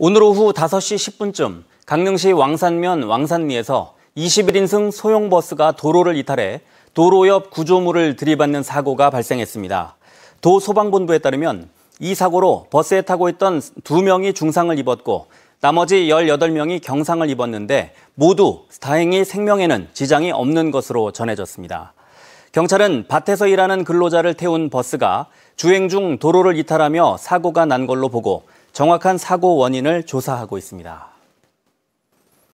오늘 오후 5시 10분쯤 강릉시 왕산면 왕산리에서 21인승 소형 버스가 도로를 이탈해 도로 옆 구조물을 들이받는 사고가 발생했습니다. 도 소방본부에 따르면 이 사고로 버스에 타고 있던 2명이 중상을 입었고 나머지 18명이 경상을 입었는데 모두 다행히 생명에는 지장이 없는 것으로 전해졌습니다. 경찰은 밭에서 일하는 근로자를 태운 버스가 주행 중 도로를 이탈하며 사고가 난 걸로 보고 정확한 사고 원인을 조사하고 있습니다.